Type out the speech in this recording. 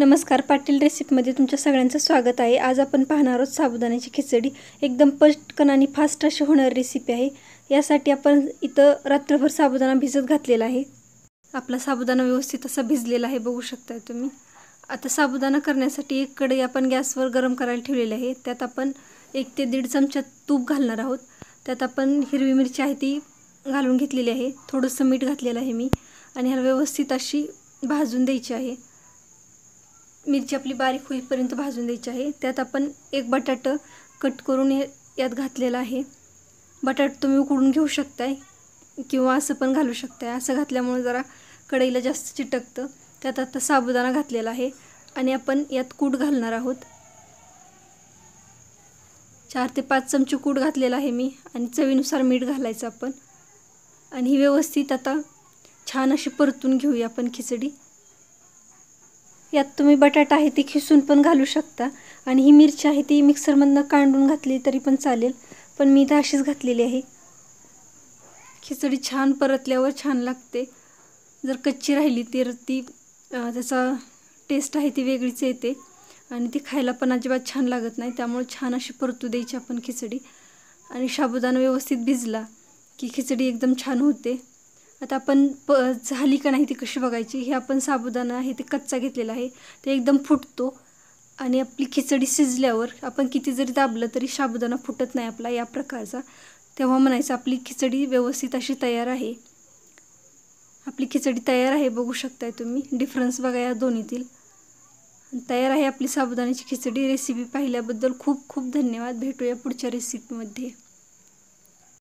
नमस्कार पाटील रेसिपीमध्ये तुमच्या सगळ्यांचं स्वागत आहे आज आपण पाहणार आहोत साबुदाण्याची खिचडी एकदम पटकन आणि फास्ट अशी होणारी रेसिपी आहे यासाठी आपण इथं रात्रभर साबुदाणा भिजत घातलेला आहे आपला साबुदाणा व्यवस्थित असा भिजलेला आहे बघू शकता तुम्ही आता साबुदाणा करण्यासाठी एक कढई आपण गॅसवर गरम करायला ठेवलेली आहे त्यात आपण एक ते दीड चमचा तूप घालणार आहोत त्यात आपण हिरवी मिरची आहे ती घालून घेतलेली आहे थोडंसं मीठ घातलेलं आहे मी आणि ह्याला व्यवस्थित अशी भाजून द्यायची आहे मिरची आपली बारीक होईपर्यंत भाजून द्यायची आहे त्यात आपण एक बटाटं कट करून यात घातलेला आहे बटाटा तुम्ही उकडून घेऊ शकताय किंवा असं पण घालू शकताय असं घातल्यामुळे जरा कढईला जास्त चिटकतं त्यात आता साबुदाणा घातलेला आहे आणि आपण यात कूट घालणार आहोत चार ते पाच चमचे कूट घातलेला आहे मी आणि चवीनुसार मीठ घालायचं आपण आणि ही व्यवस्थित आता छान अशी परतून घेऊया आपण खिचडी यात तुम्ही बटाटा आहे ती खिसून पण घालू शकता आणि ही मिरची आहे ती मिक्सरमधनं कांडून घातली तरी पण चालेल पण मी इथं अशीच घातलेली आहे खिचडी छान परतल्यावर छान लागते जर कच्ची राहिली तर ती त्याचा टेस्ट आहे ती वेगळीच येते आणि ती खायला पण अजिबात छान लागत नाही त्यामुळे छान अशी परतू द्यायची आपण खिचडी आणि शाबुदाना व्यवस्थित भिजला की खिचडी एकदम छान होते आता आपण प झाली का नाही ती कशी बघायची हे आपण साबुदाणा आहे ते कच्चा घेतलेला आहे ते एकदम फुटतो आणि आपली खिचडी शिजल्यावर आपण किती जरी दाबलं तरी साबुदाणा फुटत नाही आपला या प्रकारचा तेव्हा म्हणायचं आपली खिचडी व्यवस्थित अशी तयार आहे आपली खिचडी तयार आहे बघू शकताय तुम्ही डिफरन्स बघा या दोन्हीतील तयार आहे आपली साबुदाण्याची खिचडी रेसिपी पाहिल्याबद्दल खूप खूप धन्यवाद भेटूया पुढच्या रेसिपीमध्ये